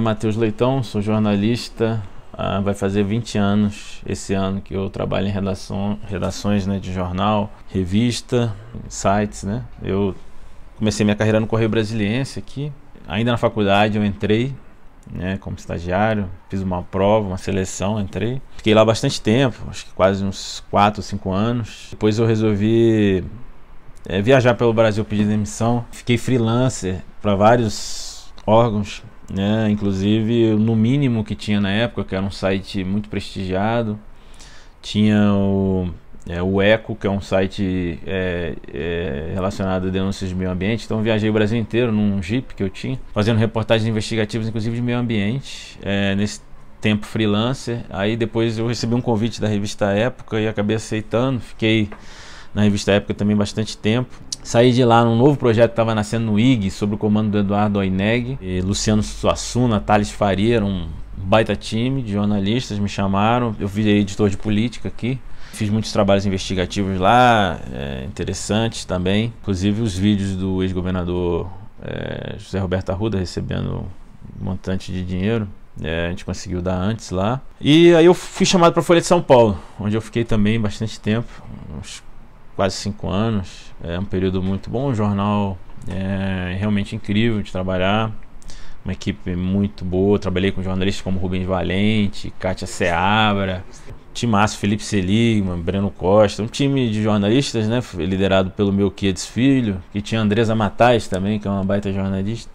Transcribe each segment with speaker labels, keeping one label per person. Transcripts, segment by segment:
Speaker 1: nome é Matheus Leitão, sou jornalista, ah, vai fazer 20 anos esse ano que eu trabalho em redação, redações né, de jornal, revista, sites, né? Eu comecei minha carreira no Correio Brasiliense aqui, ainda na faculdade eu entrei, né, como estagiário, fiz uma prova, uma seleção, entrei. Fiquei lá bastante tempo, acho que quase uns 4, 5 anos. Depois eu resolvi é, viajar pelo Brasil pedir demissão. Fiquei freelancer para vários órgãos né? Inclusive, no mínimo que tinha na época, que era um site muito prestigiado, tinha o, é, o Eco, que é um site é, é, relacionado a denúncias de meio ambiente. Então, viajei o Brasil inteiro num Jeep que eu tinha, fazendo reportagens investigativas, inclusive de meio ambiente, é, nesse tempo freelancer. Aí depois eu recebi um convite da revista Época e acabei aceitando. Fiquei na revista Época também bastante tempo. Saí de lá num novo projeto que estava nascendo no IG, sobre o comando do Eduardo Oineg, Luciano Suassuna, Thales Faria, era um baita time de jornalistas, me chamaram. Eu fui editor de política aqui, Fiz muitos trabalhos investigativos lá, é, interessantes também. Inclusive os vídeos do ex-governador é, José Roberto Arruda recebendo um montante de dinheiro. É, a gente conseguiu dar antes lá. E aí eu fui chamado para a Folha de São Paulo, onde eu fiquei também bastante tempo, uns quase cinco anos. É um período muito bom, um jornal é realmente incrível de trabalhar. Uma equipe muito boa. Trabalhei com jornalistas como Rubens Valente, Kátia Seabra, Timácio Felipe Seligman, Breno Costa. Um time de jornalistas, né? Liderado pelo meu Kids Filho, que tinha Andresa Matais também, que é uma baita jornalista.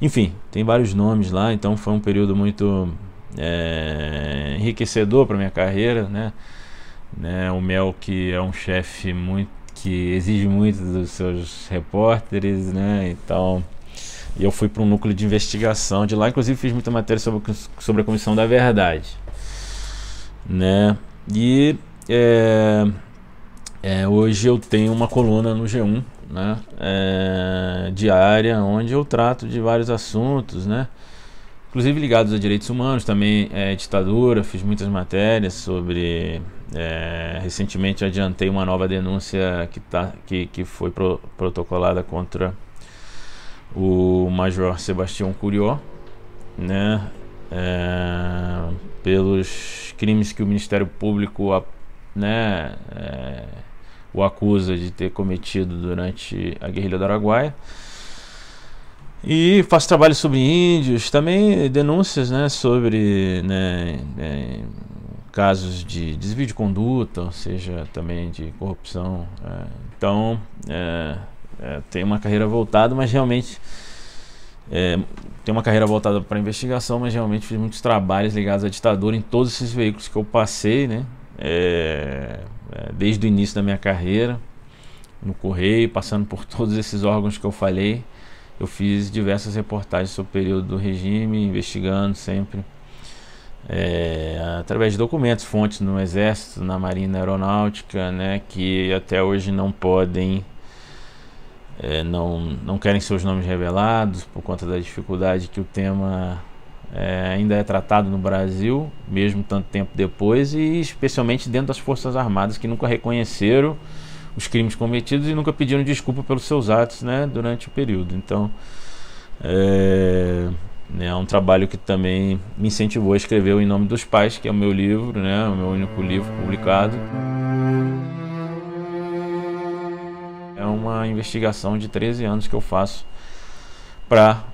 Speaker 1: Enfim, tem vários nomes lá, então foi um período muito é, enriquecedor para minha carreira, né? né? O Mel que é um chefe muito que exige muito dos seus repórteres, né? Então, eu fui para um núcleo de investigação de lá, inclusive fiz muita matéria sobre, sobre a Comissão da Verdade, né? E é, é, hoje eu tenho uma coluna no G1, né? É, diária, onde eu trato de vários assuntos, né? Inclusive ligados a direitos humanos, também é, ditadura, fiz muitas matérias sobre é, recentemente adiantei uma nova denúncia que, tá, que, que foi pro, protocolada contra o Major Sebastião Curió, né, é, pelos crimes que o Ministério Público a, né, é, o acusa de ter cometido durante a guerrilha do Araguaia. E faço trabalho sobre índios, também denúncias né, sobre né, casos de desvio de conduta, ou seja, também de corrupção. É, então, é, é, tem uma carreira voltada, mas realmente. É, tem uma carreira voltada para investigação, mas realmente fiz muitos trabalhos ligados à ditadura em todos esses veículos que eu passei, né? É, é, desde o início da minha carreira, no Correio, passando por todos esses órgãos que eu falei, eu fiz diversas reportagens sobre o período do regime, investigando sempre é, através de documentos, fontes no Exército, na Marinha na Aeronáutica, né, que até hoje não podem, é, não, não querem seus nomes revelados por conta da dificuldade que o tema é, ainda é tratado no Brasil, mesmo tanto tempo depois, e especialmente dentro das Forças Armadas, que nunca reconheceram os crimes cometidos e nunca pediram desculpa pelos seus atos né, durante o período. Então, é, né? É um trabalho que também me incentivou a escrever o Em Nome dos Pais, que é o meu livro, né? o meu único livro publicado. É uma investigação de 13 anos que eu faço para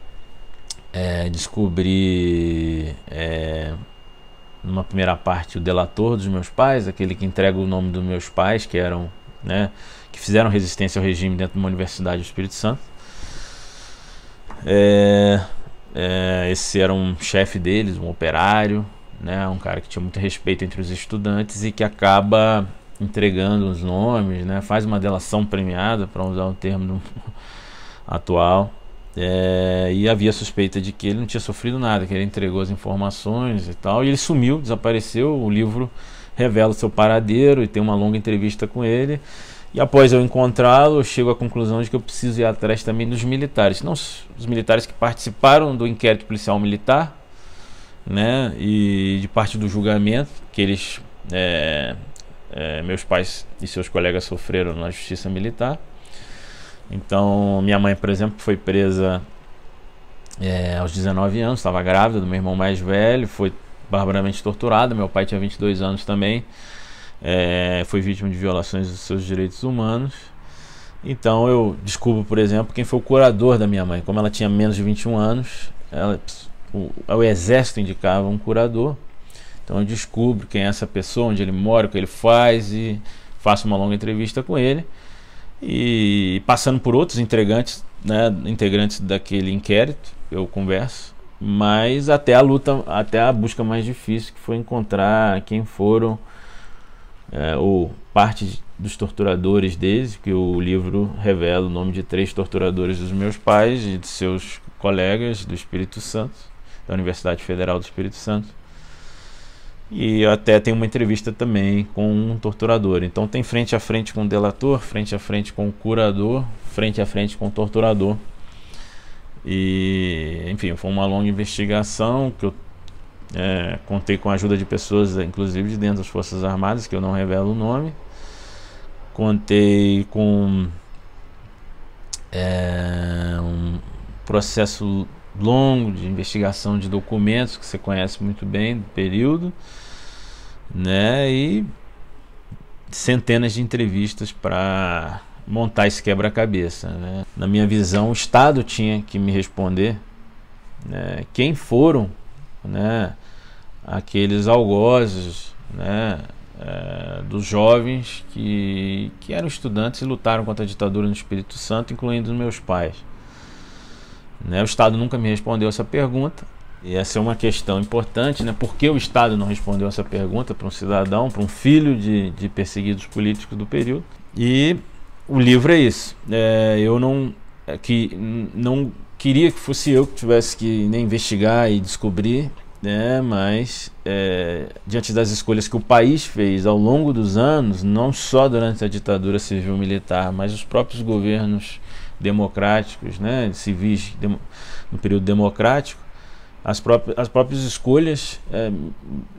Speaker 1: é, descobrir, é, numa primeira parte, o delator dos meus pais, aquele que entrega o nome dos meus pais, que eram, né, que fizeram resistência ao regime dentro de uma universidade do Espírito Santo. É, é, esse era um chefe deles, um operário, né? Um cara que tinha muito respeito entre os estudantes e que acaba entregando os nomes, né? Faz uma delação premiada, para usar o termo atual. É, e havia suspeita de que ele não tinha sofrido nada, que ele entregou as informações e tal. E ele sumiu, desapareceu. O livro revela o seu paradeiro e tem uma longa entrevista com ele. E após eu encontrá-lo, eu chego à conclusão de que eu preciso ir atrás também dos militares, não os militares que participaram do inquérito policial militar, né, e de parte do julgamento que eles, é, é, meus pais e seus colegas sofreram na justiça militar. Então, minha mãe, por exemplo, foi presa é, aos 19 anos, estava grávida do meu irmão mais velho, foi barbaramente torturada. Meu pai tinha 22 anos também é, foi vítima de violações dos seus direitos humanos. Então eu descubro, por exemplo, quem foi o curador da minha mãe. Como ela tinha menos de 21 anos, ela, o, o exército indicava um curador. Então eu descubro quem é essa pessoa, onde ele mora, o que ele faz e faço uma longa entrevista com ele. E passando por outros integrantes, né, integrantes daquele inquérito, eu converso. Mas até a luta, até a busca mais difícil que foi encontrar quem foram é, ou parte dos torturadores deles, que o livro revela o nome de três torturadores dos meus pais e de seus colegas do Espírito Santo, da Universidade Federal do Espírito Santo. E até tem uma entrevista também com um torturador. Então tem frente a frente com o delator, frente a frente com o curador, frente a frente com o torturador. E, enfim, foi uma longa investigação que eu é, contei com a ajuda de pessoas, inclusive de dentro das Forças Armadas, que eu não revelo o nome. Contei com é, um processo longo de investigação de documentos que você conhece muito bem do período, né? E centenas de entrevistas para montar esse quebra-cabeça. Né? Na minha visão, o Estado tinha que me responder né? quem foram né, aqueles algozes né, é, dos jovens que, que eram estudantes e lutaram contra a ditadura no Espírito Santo, incluindo meus pais. Né, o Estado nunca me respondeu essa pergunta, e essa é uma questão importante, né? Por que o Estado não respondeu essa pergunta para um cidadão, para um filho de, de perseguidos políticos do período? E o livro é isso. É, eu não, é que não Queria que fosse eu que tivesse que né, investigar e descobrir, né? Mas é, diante das escolhas que o país fez ao longo dos anos, não só durante a ditadura civil-militar, mas os próprios governos democráticos, né, civis no período democrático, as próprias, as próprias escolhas é,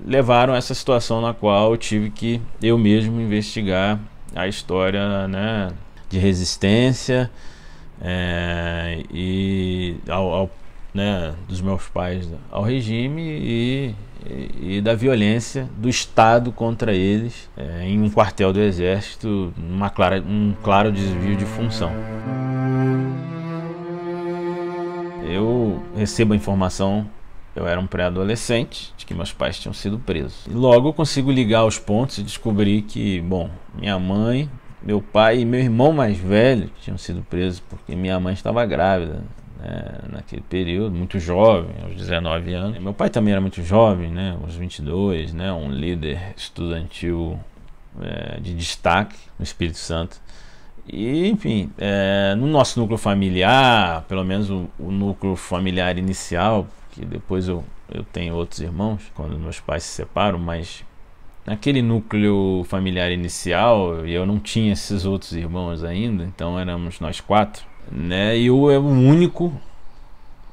Speaker 1: levaram a essa situação na qual eu tive que eu mesmo investigar a história né, de resistência é, e ao, ao, né, dos meus pais ao regime e, e, e da violência do Estado contra eles é, em um quartel do Exército, uma clara, um claro desvio de função. Eu recebo a informação eu era um pré-adolescente, de que meus pais tinham sido presos. E logo eu consigo ligar os pontos e descobrir que, bom, minha mãe meu pai e meu irmão mais velho tinham sido presos porque minha mãe estava grávida né, naquele período, muito jovem, aos 19 anos. E meu pai também era muito jovem, né, aos 22, né, um líder estudantil é, de destaque no Espírito Santo. E, enfim, é, no nosso núcleo familiar, pelo menos o, o núcleo familiar inicial, que depois eu, eu tenho outros irmãos, quando meus pais se separam, mas naquele núcleo familiar inicial, eu não tinha esses outros irmãos ainda, então éramos nós quatro, né? E eu era é o único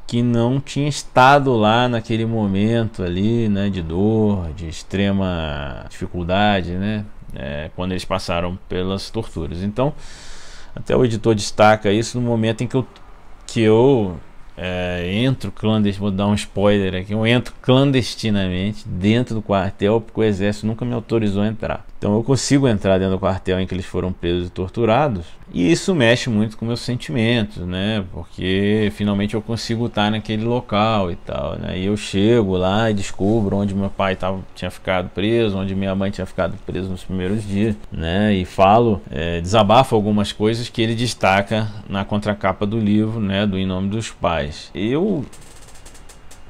Speaker 1: que não tinha estado lá naquele momento ali, né, de dor, de extrema dificuldade, né, é, quando eles passaram pelas torturas. Então, até o editor destaca isso no momento em que eu, que eu é, entro clandestinamente, vou dar um spoiler aqui, eu entro clandestinamente dentro do quartel porque o exército nunca me autorizou a entrar. Então eu consigo entrar dentro do quartel em que eles foram presos e torturados, e isso mexe muito com meus sentimentos, né? Porque finalmente eu consigo estar naquele local e tal, né? E eu chego lá e descubro onde meu pai tava, tinha ficado preso, onde minha mãe tinha ficado presa nos primeiros dias, né? E falo, é, desabafo algumas coisas que ele destaca na contracapa do livro, né? Do Em Nome dos Pais. Eu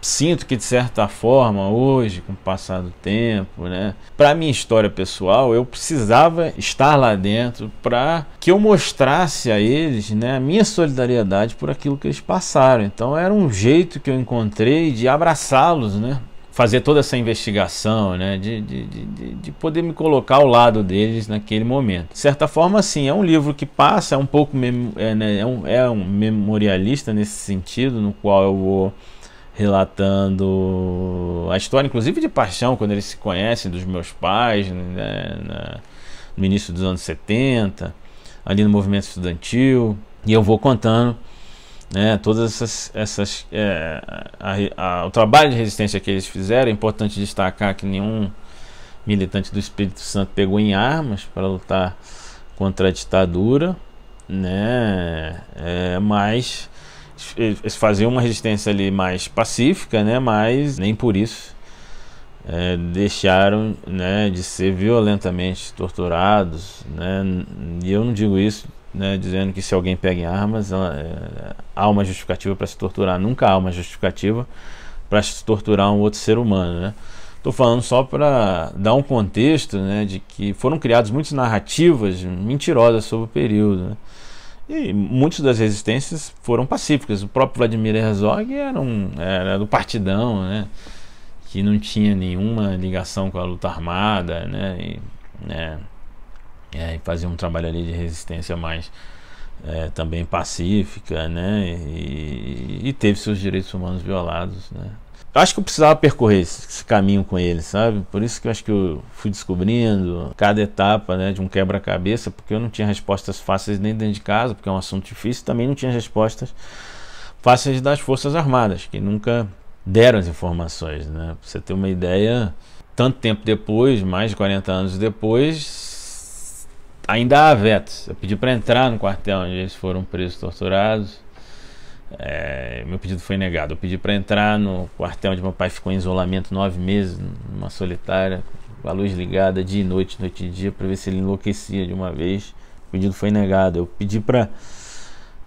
Speaker 1: sinto que de certa forma hoje, com o passar do tempo, né, para minha história pessoal, eu precisava estar lá dentro para que eu mostrasse a eles, né, a minha solidariedade por aquilo que eles passaram. Então era um jeito que eu encontrei de abraçá-los, né? Fazer toda essa investigação, né? De, de, de, de poder me colocar ao lado deles naquele momento. De certa forma, sim, é um livro que passa, é um pouco é, né, é, um, é um memorialista nesse sentido, no qual eu vou relatando a história, inclusive de paixão, quando eles se conhecem, dos meus pais, né, né na, no início dos anos 70, ali no movimento estudantil. E eu vou contando né, todas essas. essas é, a, a, o trabalho de resistência que eles fizeram. É importante destacar que nenhum militante do Espírito Santo pegou em armas para lutar contra a ditadura, né, é, mas eles faziam uma resistência ali mais pacífica, né? Mas nem por isso é, deixaram né, de ser violentamente torturados, né? E eu não digo isso né, dizendo que se alguém pega em armas, ela, é, há uma justificativa para se torturar. Nunca há uma justificativa para se torturar um outro ser humano, né? Estou falando só para dar um contexto né, de que foram criadas muitas narrativas mentirosas sobre o período. Né? E muitas das resistências foram pacíficas. O próprio Vladimir Herzog era, um, era do partidão, né? que não tinha nenhuma ligação com a luta armada, né? E, né? É, e fazia um trabalho ali de resistência mais é, também pacífica, né? E, e teve seus direitos humanos violados, né? acho que eu precisava percorrer esse, esse, caminho com ele, sabe? Por isso que eu acho que eu fui descobrindo cada etapa né, de um quebra-cabeça, porque eu não tinha respostas fáceis nem dentro de casa, porque é um assunto difícil, também não tinha respostas fáceis das Forças Armadas, que nunca deram as informações, né? Pra você ter uma ideia, tanto tempo depois, mais de 40 anos depois, ainda há vetos. Eu pedi para entrar no quartel onde eles foram presos, torturados é, meu pedido foi negado. Eu pedi para entrar no quartel onde meu pai ficou em isolamento nove meses, numa solitária, com a luz ligada dia e noite, noite e dia, para ver se ele enlouquecia de uma vez. O pedido foi negado. Eu pedi para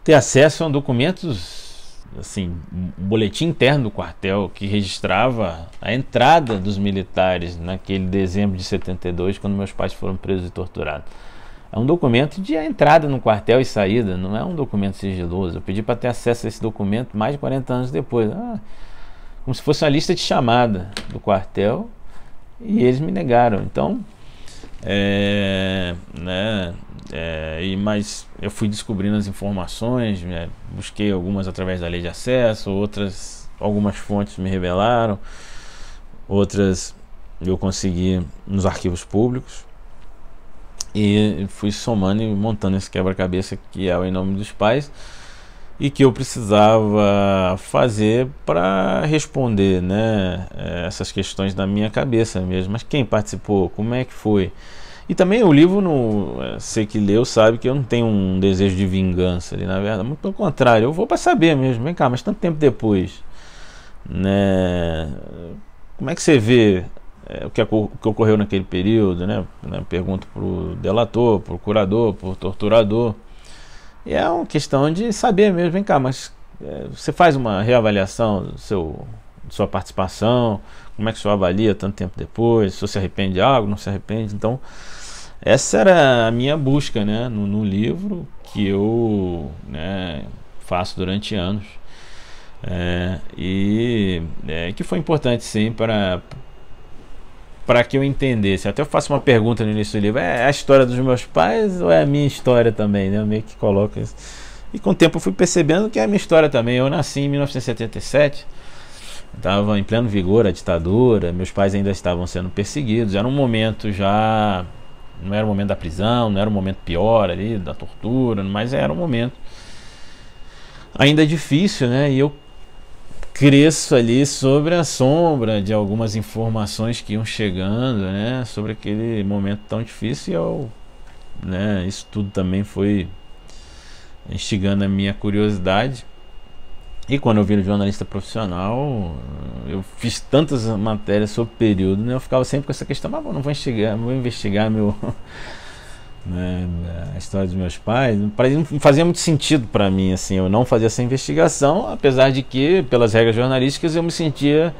Speaker 1: ter acesso a documentos, assim, um boletim interno do quartel que registrava a entrada dos militares naquele dezembro de 72, quando meus pais foram presos e torturados. É um documento de entrada no quartel e saída, não é um documento sigiloso. Eu pedi para ter acesso a esse documento mais de 40 anos depois. Ah, como se fosse uma lista de chamada do quartel e eles me negaram. Então, é, né, é, e, mas eu fui descobrindo as informações, né, busquei algumas através da lei de acesso, outras, algumas fontes me revelaram, outras eu consegui nos arquivos públicos. E fui somando e montando esse quebra-cabeça que é o Em Nome dos Pais e que eu precisava fazer para responder né, eh, essas questões da minha cabeça mesmo. Mas quem participou? Como é que foi? E também o livro, no, eh, você que leu sabe que eu não tenho um desejo de vingança ali, na verdade. Muito pelo contrário, eu vou para saber mesmo. Vem cá, mas tanto tempo depois, né? Como é que você vê é, o, que, o, que, ocorreu naquele período, né? né Pergunto para o delator, procurador, o torturador. E é uma questão de saber mesmo, vem cá, mas é, você faz uma reavaliação do seu, de sua participação, como é que o senhor avalia tanto tempo depois, se você se arrepende de algo, não se arrepende, então essa era a minha busca né, no, no livro que eu né, faço durante anos é, e é, que foi importante sim para para que eu entendesse. Até eu faço uma pergunta no início do livro: é, é a história dos meus pais ou é a minha história também? Né? Eu meio que coloco isso. E com o tempo eu fui percebendo que é a minha história também. Eu nasci em 1977, estava em pleno vigor a ditadura, meus pais ainda estavam sendo perseguidos. Era um momento já. Não era o momento da prisão, não era o momento pior ali, da tortura, mas era um momento ainda difícil, né? E eu cresço ali sobre a sombra de algumas informações que iam chegando, né, sobre aquele momento tão difícil, e né, isso tudo também foi instigando a minha curiosidade. E quando eu viro jornalista profissional, eu fiz tantas matérias sobre o período, né? Eu ficava sempre com essa questão, mas ah, bom, não vou investigar, vou investigar meu né, a história dos meus pais, não fazia muito sentido para mim, assim, eu não fazia essa investigação, apesar de que, pelas regras jornalísticas, eu me sentia,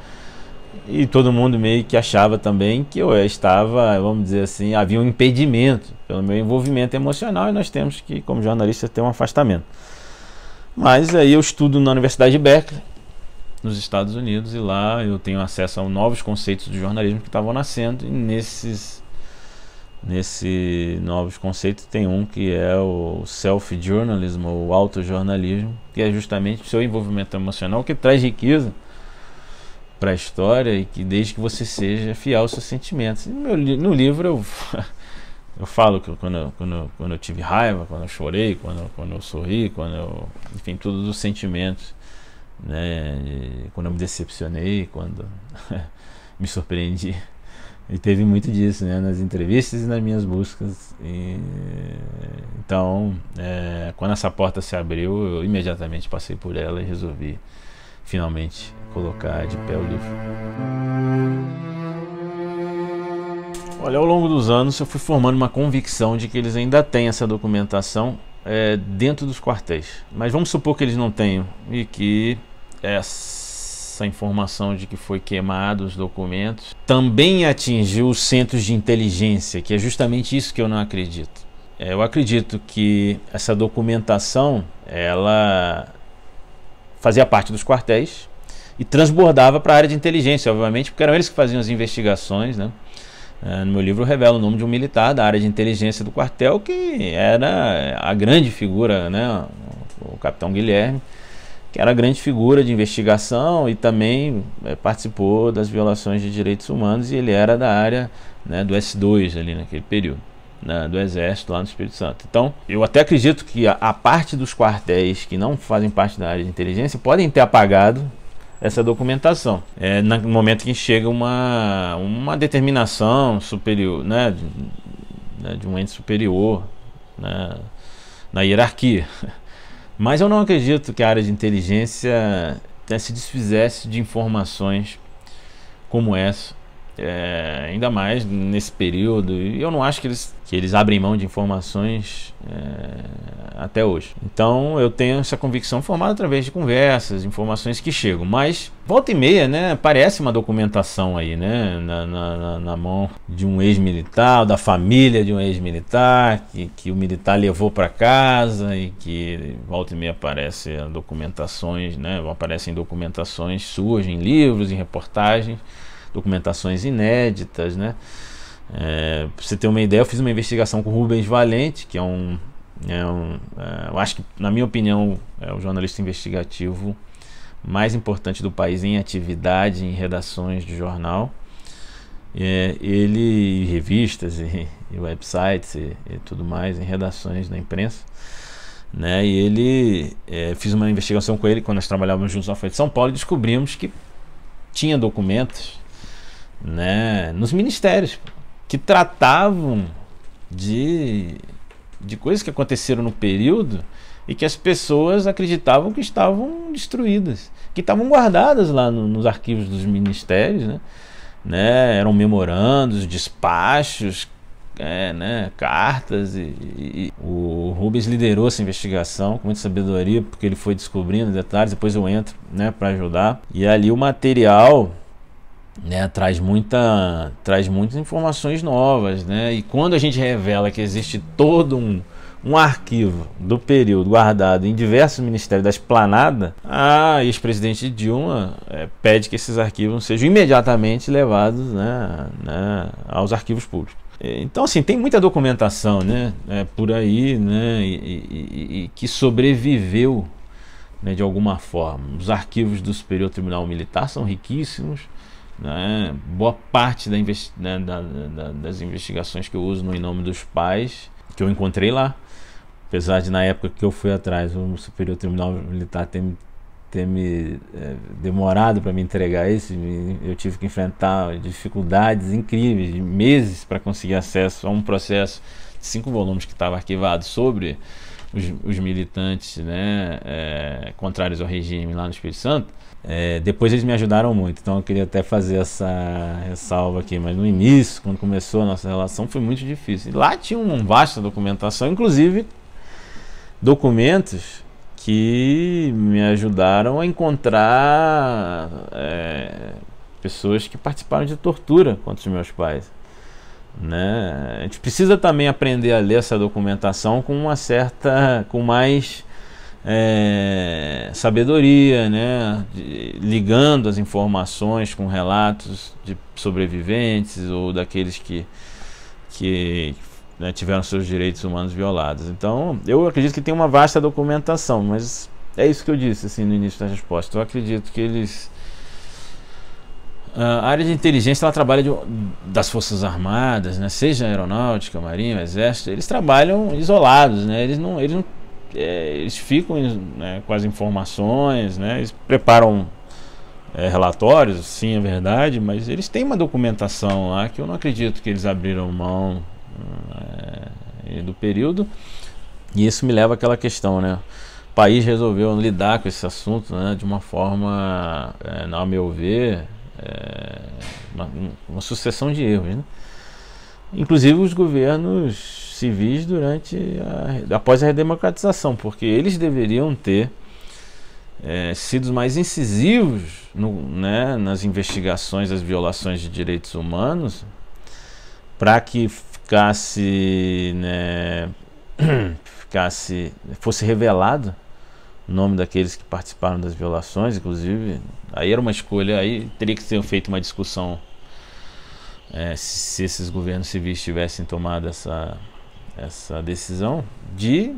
Speaker 1: e todo mundo meio que achava também, que eu estava, vamos dizer assim, havia um impedimento pelo meu envolvimento emocional, e nós temos que, como jornalistas, ter um afastamento. Mas aí eu estudo na Universidade de Berkeley, nos Estados Unidos, e lá eu tenho acesso a novos conceitos de jornalismo que estavam nascendo, e nesses nesse novos conceitos tem um que é o self journalism ou jornalismo que é justamente o seu envolvimento emocional que traz riqueza para a história e que desde que você seja fiel aos seus sentimentos. No, meu, no livro eu eu falo que quando, eu, quando, quando eu tive raiva, quando eu chorei, quando eu, quando eu sorri, quando eu enfim, todos os sentimentos, né? E quando eu me decepcionei, quando me surpreendi. E teve muito disso, né? Nas entrevistas e nas minhas buscas. E... Então, é, quando essa porta se abriu, eu imediatamente passei por ela e resolvi finalmente colocar de pé o livro. Olha, ao longo dos anos eu fui formando uma convicção de que eles ainda têm essa documentação é, dentro dos quartéis. Mas vamos supor que eles não tenham e que essa essa informação de que foi queimado os documentos, também atingiu os centros de inteligência, que é justamente isso que eu não acredito. É, eu acredito que essa documentação ela fazia parte dos quartéis e transbordava para a área de inteligência, obviamente, porque eram eles que faziam as investigações, né? É, no meu livro eu revelo o nome de um militar da área de inteligência do quartel que era a grande figura, né? O capitão Guilherme que era grande figura de investigação e também é, participou das violações de direitos humanos e ele era da área né, do S2 ali naquele período. Né, do Exército lá no Espírito Santo. Então, eu até acredito que a, a, parte dos quartéis que não fazem parte da área de inteligência podem ter apagado essa documentação. É, no momento que chega uma, uma determinação superior, né, de, né, de um ente superior né, na hierarquia. Mas eu não acredito que a área de inteligência se desfizesse de informações como essa, é, ainda mais nesse período. E eu não acho que eles que eles abrem mão de informações é, até hoje. Então eu tenho essa convicção formada através de conversas, informações que chegam. Mas volta e meia, né? Parece uma documentação aí, né? Na, na, na mão de um ex-militar, da família de um ex-militar, que, que o militar levou para casa e que volta e meia aparece documentações, né? Aparecem documentações surgem em livros, em reportagens, documentações inéditas, né? É, pra você ter uma ideia, eu fiz uma investigação com o Rubens Valente, que é um. É um é, eu acho que, na minha opinião, é o jornalista investigativo mais importante do país em atividade, em redações de jornal. É, ele, revistas e, e websites e, e, tudo mais, em redações da imprensa. Né? E ele, é, fiz uma investigação com ele quando nós trabalhávamos juntos na Folha de São Paulo e descobrimos que tinha documentos né, nos ministérios que tratavam de, de coisas que aconteceram no período e que as pessoas acreditavam que estavam destruídas, que estavam guardadas lá no, nos arquivos dos ministérios, né? né? Eram memorandos, despachos, é, né? cartas. E, e, o Rubens liderou essa investigação com muita sabedoria, porque ele foi descobrindo detalhes. Depois eu entro, né, para ajudar. E ali o material né, traz, muita, traz muitas informações novas. Né? E quando a gente revela que existe todo um, um arquivo do período guardado em diversos ministérios da esplanada, a ex-presidente Dilma é, pede que esses arquivos sejam imediatamente levados né, né, aos arquivos públicos. Eh, então, assim, tem muita documentação né, é, por aí né, e, e, e que sobreviveu né, de alguma forma. Os arquivos do Superior Tribunal Militar são riquíssimos. Né? Boa parte da investi né, da, da, das investigações que eu uso no Em Nome dos Pais, que eu encontrei lá, apesar de na época que eu fui atrás, o Superior Tribunal Militar ter, ter me é, demorado para me entregar isso, eu tive que enfrentar dificuldades incríveis, meses para conseguir acesso a um processo de cinco volumes que estava arquivado sobre os, os militantes né, é, contrários ao regime lá no Espírito Santo. É, depois eles me ajudaram muito, então eu queria até fazer essa ressalva aqui. Mas no início, quando começou a nossa relação, foi muito difícil. lá tinha uma vasta documentação, inclusive documentos que me ajudaram a encontrar é, pessoas que participaram de tortura contra os meus pais. Né? A gente precisa também aprender a ler essa documentação com uma certa, com mais é, sabedoria, né? De, ligando as informações com relatos de sobreviventes ou daqueles que, que né, tiveram seus direitos humanos violados. Então, eu acredito que tem uma vasta documentação, mas é isso que eu disse assim, no início da resposta. Eu acredito que eles. Ah, a área de inteligência ela trabalha de, das Forças Armadas, né? seja aeronáutica, marinha, exército, eles trabalham isolados, né? eles, não, eles não é, eles ficam né, com as informações, né, eles preparam é, relatórios, sim, é verdade, mas eles têm uma documentação lá que eu não acredito que eles abriram mão é, do período. E isso me leva àquela questão, né? O país resolveu lidar com esse assunto né, de uma forma, é, ao meu ver, é, uma, uma, sucessão de erros. Né? Inclusive os governos civis durante a, após a redemocratização, porque eles deveriam ter é, sido mais incisivos no, né, nas investigações das violações de direitos humanos para que ficasse, né, ficasse fosse revelado o nome daqueles que participaram das violações, inclusive aí era uma escolha, aí teria que ter feito uma discussão é, se esses governos civis tivessem tomado essa essa decisão de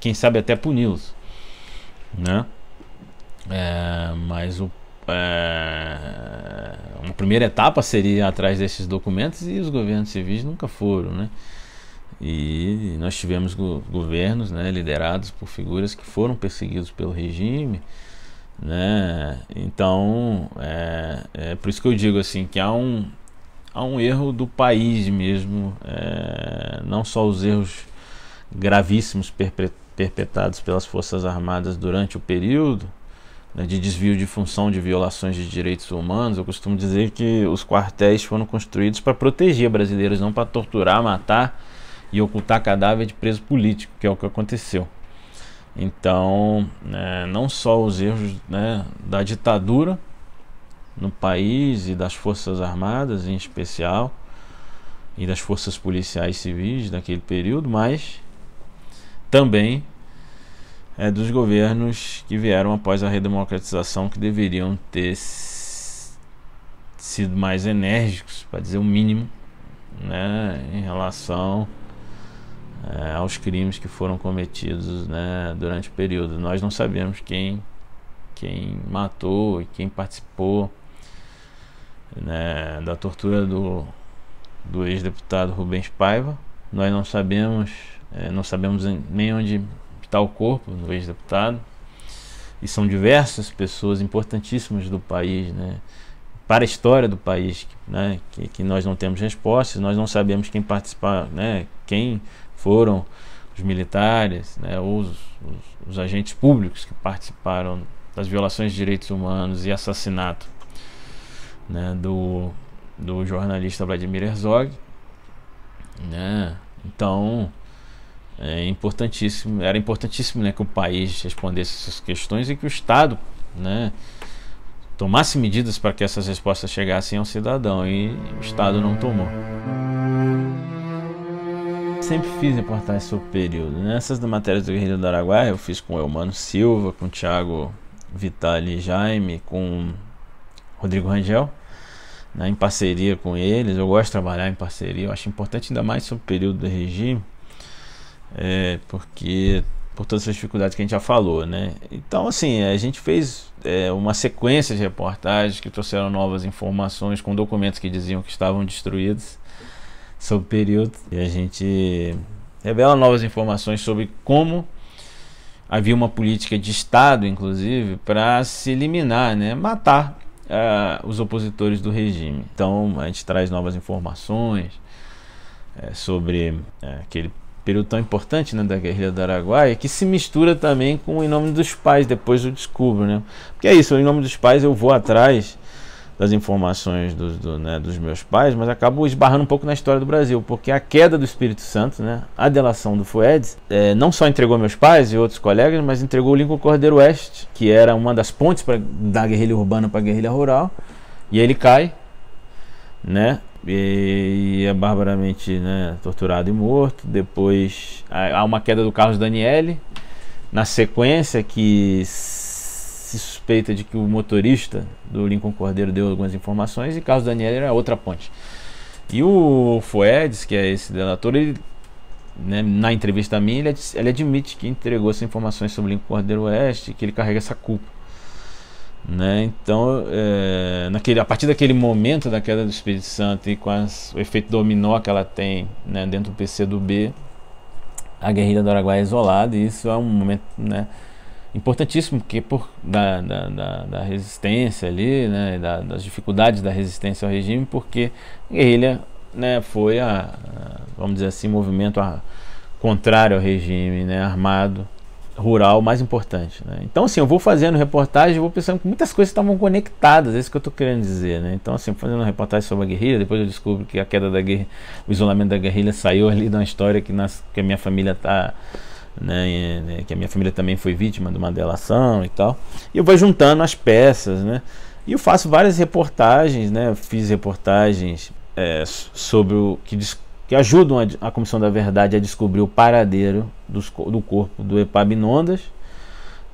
Speaker 1: quem sabe até puni-los, né? É, mas o, é, uma primeira etapa seria atrás desses documentos e os governos civis nunca foram, né? E nós tivemos go governos né, liderados por figuras que foram perseguidos pelo regime, né? Então é, é por isso que eu digo assim que há um a um erro do país mesmo, é, não só os erros gravíssimos perpetrados pelas Forças Armadas durante o período né, de desvio de função de violações de direitos humanos. Eu costumo dizer que os quartéis foram construídos para proteger brasileiros, não para torturar, matar e ocultar cadáver de preso político, que é o que aconteceu. Então, é, não só os erros né, da ditadura, no país e das Forças Armadas em especial e das forças policiais civis daquele período, mas também é, dos governos que vieram após a redemocratização que deveriam ter sido mais enérgicos, para dizer o mínimo, né, em relação é, aos crimes que foram cometidos né, durante o período. Nós não sabemos quem, quem matou e quem participou né, da tortura do, do ex-deputado Rubens Paiva. Nós não sabemos, é, não sabemos nem onde está o corpo do ex-deputado. E são diversas pessoas importantíssimas do país, né, para a história do país, né, que, que nós não temos respostas, nós não sabemos quem participar, né, quem foram os militares, né, ou os, os, os agentes públicos que participaram das violações de direitos humanos e assassinato né, do, do jornalista Vladimir Herzog. Né? Então, é importantíssimo, era importantíssimo né, que o país respondesse essas questões e que o Estado né, tomasse medidas para que essas respostas chegassem ao cidadão e o Estado não tomou. Sempre fiz reportagens sobre o período. Nessas né? matérias do Guerreiro do Araguaia eu fiz com o Elmano Silva, com o Thiago Jaime, com Rodrigo Rangel né, em parceria com eles. Eu gosto de trabalhar em parceria, eu acho importante ainda mais sobre o período do regime, é, porque por todas as dificuldades que a gente já falou, né? Então, assim, a gente fez é, uma sequência de reportagens que trouxeram novas informações com documentos que diziam que estavam destruídos sobre o período e a gente revela novas informações sobre como havia uma política de Estado, inclusive, para se eliminar, né? Matar uh, os opositores do regime. Então a gente traz novas informações eh, sobre eh, aquele período tão importante né, da guerrilha do Araguaia, que se mistura também com o Em Nome dos Pais, depois eu descubro. Né? Porque é isso, Em Nome dos Pais eu vou atrás das informações dos, do, né, dos meus pais, mas acabo esbarrando um pouco na história do Brasil, porque a queda do Espírito Santo, né, a delação do Fuedes, é, não só entregou meus pais e outros colegas, mas entregou o Lincoln Cordeiro Oeste, que era uma das pontes pra, da guerrilha urbana para a guerrilha rural, e aí ele cai, né, e, e é barbaramente né, torturado e morto. Depois há uma queda do Carlos Daniele, na sequência que se suspeita de que o motorista do Lincoln Cordeiro deu algumas informações e Carlos Daniel era outra ponte. E o Fuedes, que é esse delator, ele, né, na entrevista a mim, ele, ele, admite que entregou essas informações sobre o Lincoln Cordeiro Oeste, que ele carrega essa culpa. Né? Então, é, naquele, a partir daquele momento da queda do Espírito Santo e com as, o efeito dominó que ela tem né, dentro do PC do B, a guerrilha do Araguaia é isolada, e isso é um momento. Né, importantíssimo porque por da, da, da, da resistência ali né da, das dificuldades da resistência ao regime porque a guerrilha né foi a, a vamos dizer assim movimento a, contrário ao regime né armado rural mais importante né? então assim eu vou fazendo reportagem vou pensando que muitas coisas estavam conectadas é isso que eu estou querendo dizer né então assim fazendo uma reportagem sobre a guerrilha depois eu descubro que a queda da guerrilha o isolamento da guerrilha saiu ali de uma história que nas que a minha família está né, né, que a minha família também foi vítima de uma delação e tal. E eu vou juntando as peças, né? E eu faço várias reportagens, né? Eu fiz reportagens é, sobre o que, que ajudam a, a, Comissão da Verdade a descobrir o paradeiro dos, do corpo do Epabinondas.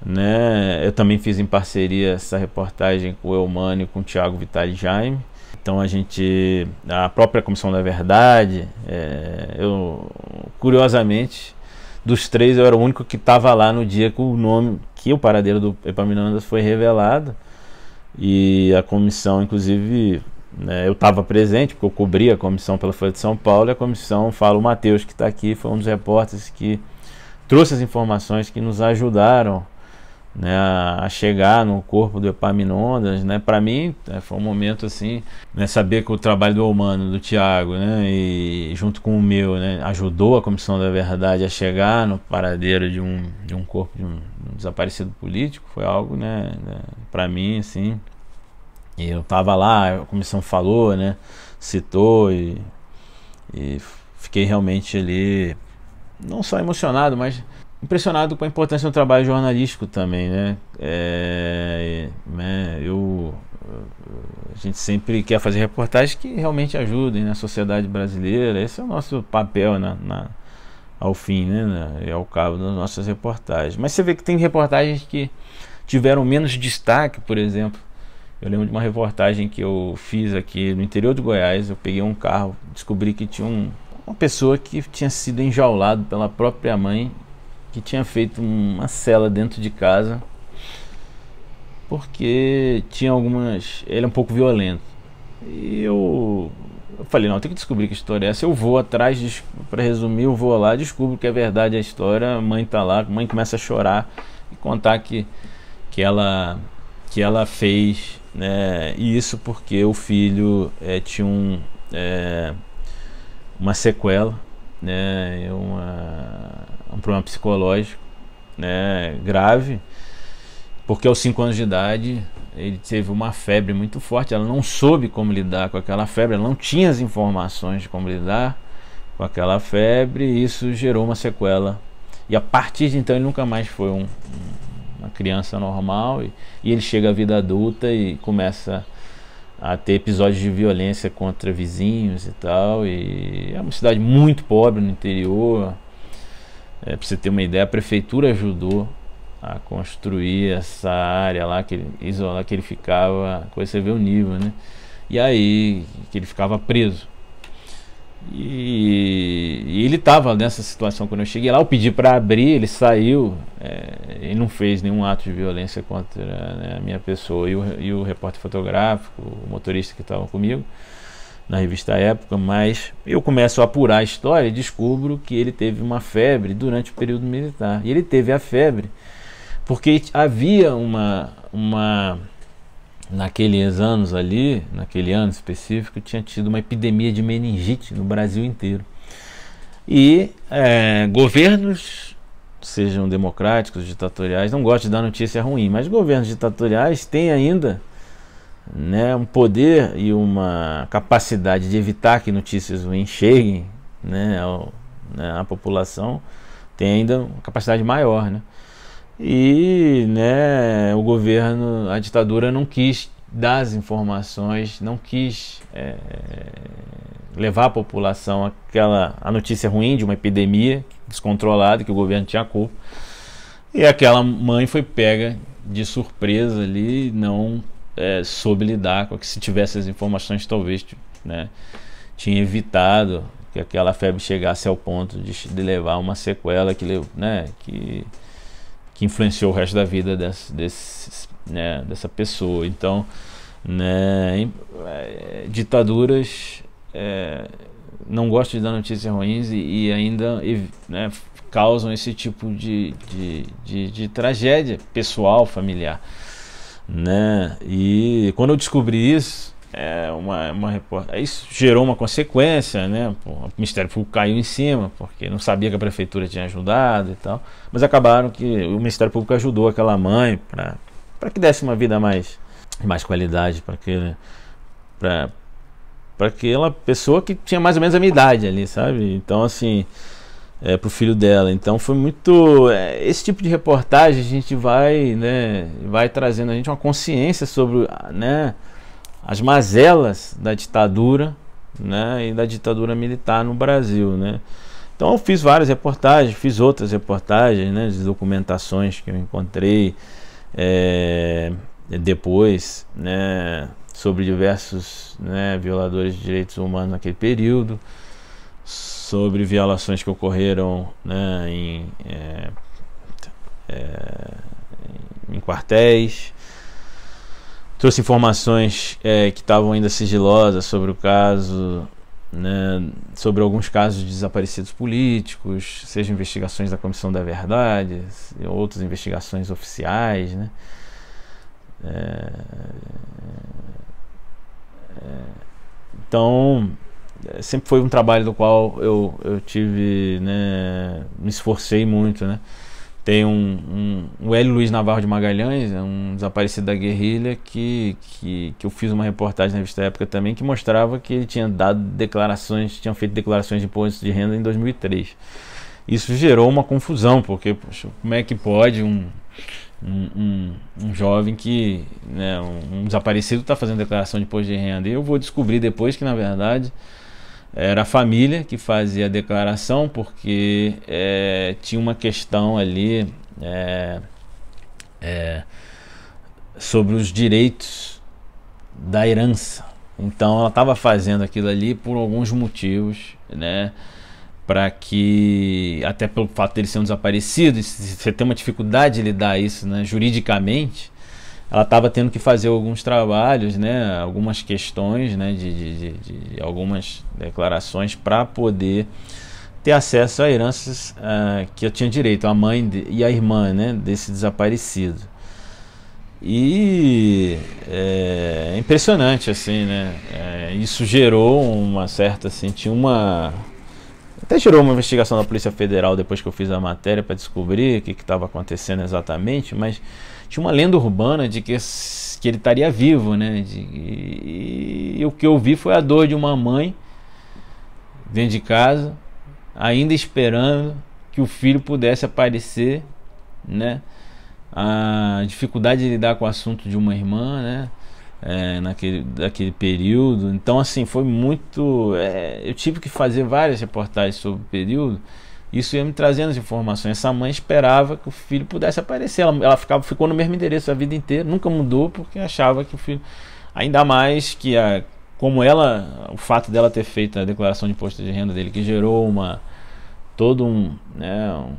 Speaker 1: Né? Eu também fiz em parceria essa reportagem com o Eumano e com o Tiago Vitali Jaime. Então a gente, a própria Comissão da Verdade, é, eu curiosamente dos três eu era o único que estava lá no dia que o nome, que o paradeiro do Epaminondas foi revelado. E a comissão, inclusive, né, eu estava presente, porque eu cobri a comissão pela Folha de São Paulo, e a comissão fala o Matheus, que está aqui, foi um dos repórteres que trouxe as informações que nos ajudaram né, a chegar no corpo do Epaminondas, né, para mim é, foi um momento assim, né, saber que o trabalho do humano do Tiago, né, e junto com o meu, né, ajudou a Comissão da Verdade a chegar no paradeiro de um, de um corpo de um, desaparecido político, foi algo, né, né para mim assim, eu tava lá, a comissão falou, né, citou e, e fiquei realmente ali não só emocionado, mas impressionado com a importância do trabalho jornalístico também, né? É, né eu, a gente sempre quer fazer reportagens que realmente ajudem na sociedade brasileira. Esse é o nosso papel na, na ao fim, né? E é ao cabo das nossas reportagens. Mas você vê que tem reportagens que tiveram menos destaque, por exemplo. Eu lembro de uma reportagem que eu fiz aqui no interior de Goiás. Eu peguei um carro, descobri que tinha um, uma pessoa que tinha sido enjaulado pela própria mãe que tinha feito uma cela dentro de casa porque tinha algumas. Ele é um pouco violento. E eu, eu falei: não, tem que descobrir que história é essa. Eu vou atrás, para resumir, eu vou lá, descubro que é verdade a história. A mãe tá lá, a mãe começa a chorar e contar que, que, ela, que ela fez né, isso porque o filho é, tinha um, é, uma sequela, né, uma, um problema psicológico né, grave, porque aos 5 anos de idade ele teve uma febre muito forte, ela não soube como lidar com aquela febre, ela não tinha as informações de como lidar com aquela febre, e isso gerou uma sequela. E a partir de então ele nunca mais foi um, uma criança normal, e, e ele chega à vida adulta e começa a ter episódios de violência contra vizinhos e tal. E é uma cidade muito pobre no interior, é, para você ter uma ideia, a prefeitura ajudou a construir essa área lá, que ele, isolar que ele ficava, coisa você vê o nível, né? E aí que ele ficava preso. E, e ele estava nessa situação quando eu cheguei lá. Eu pedi para abrir, ele saiu. É, ele não fez nenhum ato de violência contra né, a minha pessoa e o, e o repórter fotográfico, o motorista que estava comigo na revista Época, mas eu começo a apurar a história e descubro que ele teve uma febre durante o período militar. E ele teve a febre porque havia uma uma naqueles anos ali, naquele ano específico, tinha tido uma epidemia de meningite no Brasil inteiro. E é, governos, sejam democráticos, ditatoriais, não gosto de dar notícia ruim, mas governos ditatoriais têm ainda né, um poder e uma capacidade de evitar que notícias ruins cheguem né, ao, né, à população tem ainda uma capacidade maior. Né? E né, o governo, a ditadura não quis dar as informações, não quis é, levar a população aquela a notícia ruim de uma epidemia descontrolada que o governo tinha culpa. E aquela mãe foi pega de surpresa ali, não é, soube lidar com que se tivesse as informações talvez né, tinha evitado que aquela febre chegasse ao ponto de, de levar uma sequela que, né, que, que influenciou o resto da vida desse, desse, né, dessa pessoa. Então, né, é, ditaduras é, não gostam de dar notícias ruins e, e ainda e, né, causam esse tipo de, de, de, de tragédia pessoal, familiar né? E quando eu descobri isso, é uma, uma é isso gerou uma consequência, né? o Ministério Público caiu em cima, porque não sabia que a prefeitura tinha ajudado e tal, mas acabaram que o Ministério Público ajudou aquela mãe para que desse uma vida mais mais qualidade para que para para aquela pessoa que tinha mais ou menos a minha idade ali, sabe? Então assim, é, para o filho dela. Então foi muito é, esse tipo de reportagem a gente vai, né, vai trazendo a gente uma consciência sobre, né, as mazelas da ditadura, né, e da ditadura militar no Brasil, né. Então eu fiz várias reportagens, fiz outras reportagens, né, de documentações que eu encontrei é, depois, né, sobre diversos né, violadores de direitos humanos naquele período sobre violações que ocorreram né, em, é, é, em quartéis. Trouxe informações é, que estavam ainda sigilosas sobre o caso, né, sobre alguns casos de desaparecidos políticos, seja investigações da Comissão da Verdade, outras investigações oficiais. Né. É, é, então, é, sempre foi um trabalho do qual eu, eu tive, né, me esforcei muito, né. Tem um, um, Hélio Luiz Navarro de Magalhães, é um desaparecido da guerrilha, que, que, que eu fiz uma reportagem na revista Época também, que mostrava que ele tinha dado declarações, tinha feito declarações de imposto de renda em 2003. Isso gerou uma confusão, porque poxa, como é que pode um, um, um, um, jovem que, né, um, um desaparecido está fazendo declaração de imposto de renda. E eu vou descobrir depois que, na verdade, era a família que fazia a declaração, porque é, tinha uma questão ali é, é, sobre os direitos da herança. Então ela estava fazendo aquilo ali por alguns motivos, né? Para que, até pelo fato dele ser um desaparecido, você tem uma dificuldade de lidar isso né, juridicamente, ela estava tendo que fazer alguns trabalhos, né, algumas questões, né, de, de, de, de algumas declarações para poder ter acesso a heranças uh, que eu tinha direito, a mãe e a irmã, né, desse desaparecido. E é, é impressionante, assim, né? É, isso gerou uma certa, assim, tinha uma... Até gerou uma investigação da Polícia Federal depois que eu fiz a matéria para descobrir o que estava acontecendo exatamente, mas tinha uma lenda urbana de que, que ele estaria vivo, né? De, e, e, o que eu vi foi a dor de uma mãe dentro de casa, ainda esperando que o filho pudesse aparecer, né? A dificuldade de lidar com o assunto de uma irmã, né? É, naquele daquele período. Então, assim, foi muito. É, eu tive que fazer várias reportagens sobre o período isso ia me trazendo as informações. Essa mãe esperava que o filho pudesse aparecer. Ela, ela ficava, ficou no mesmo endereço a vida inteira, nunca mudou porque achava que o filho. Ainda mais que a, como ela, o fato dela ter feito a declaração de imposto de renda dele, que gerou uma todo um, né, um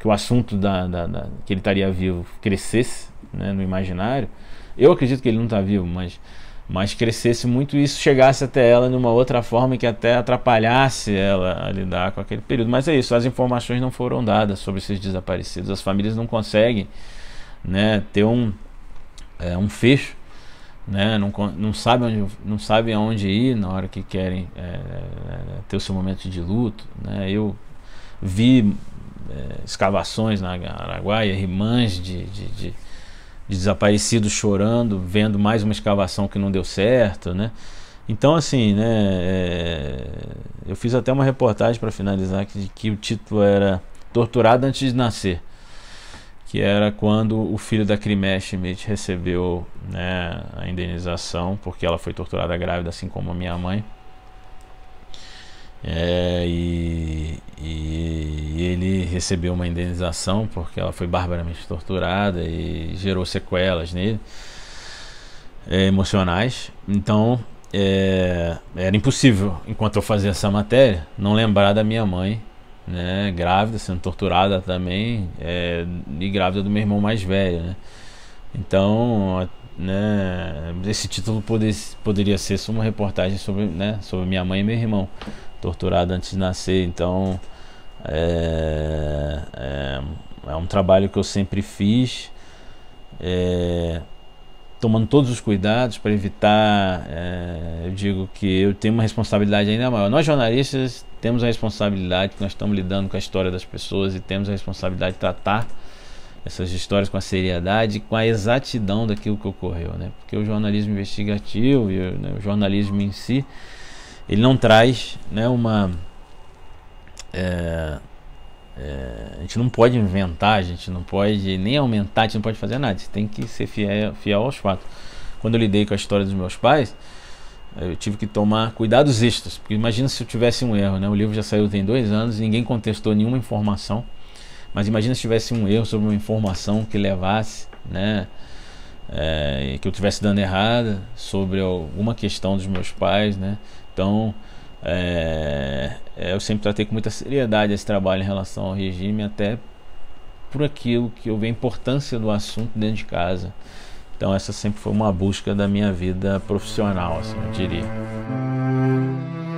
Speaker 1: que o assunto da, da, da, que ele estaria vivo crescesse né, no imaginário. Eu acredito que ele não está vivo, mas mas crescesse muito isso chegasse até ela de uma outra forma que até atrapalhasse ela a lidar com aquele período. Mas é isso, as informações não foram dadas sobre esses desaparecidos, as famílias não conseguem né, ter um, é, um fecho, né, não, não, sabem onde, não sabem aonde ir na hora que querem é, ter o seu momento de luto. Né. Eu vi é, escavações na Araguaia, rimãs de, de, de desaparecido chorando, vendo mais uma escavação que não deu certo, né? Então, assim, né, é, eu fiz até uma reportagem para finalizar que, que o título era Torturado Antes de Nascer, que era quando o filho da Crimea Schmidt recebeu né, a indenização, porque ela foi torturada grávida, assim como a minha mãe. É, e, e, ele recebeu uma indenização porque ela foi barbaramente torturada e gerou sequelas nele é, emocionais. Então é, era impossível, enquanto eu fazia essa matéria, não lembrar da minha mãe, né, grávida, sendo torturada também, é, e grávida do meu irmão mais velho. Né? Então, né, esse título poderia ser uma reportagem sobre, né, sobre minha mãe e meu irmão torturado antes de nascer. Então é, é, é um trabalho que eu sempre fiz, é, tomando todos os cuidados para evitar. É, eu digo que eu tenho uma responsabilidade ainda maior. Nós jornalistas temos a responsabilidade, nós estamos lidando com a história das pessoas e temos a responsabilidade de tratar essas histórias com a seriedade, com a exatidão daquilo que ocorreu, né? Porque o jornalismo investigativo e o, né, o jornalismo em si ele não traz né, uma. É, é, a gente não pode inventar, a gente não pode nem aumentar, a gente não pode fazer nada. Você tem que ser fiel, fiel aos fatos. Quando eu lidei com a história dos meus pais, eu tive que tomar cuidados extras, porque imagina se eu tivesse um erro, né? O livro já saiu tem dois anos, ninguém contestou nenhuma informação, mas imagina se tivesse um erro sobre uma informação que levasse, né? É, que eu tivesse dando errada sobre alguma questão dos meus pais, né? Então, é, é, eu sempre tratei com muita seriedade esse trabalho em relação ao regime, até por aquilo que eu vejo a importância do assunto dentro de casa. Então, essa sempre foi uma busca da minha vida profissional, assim, eu diria.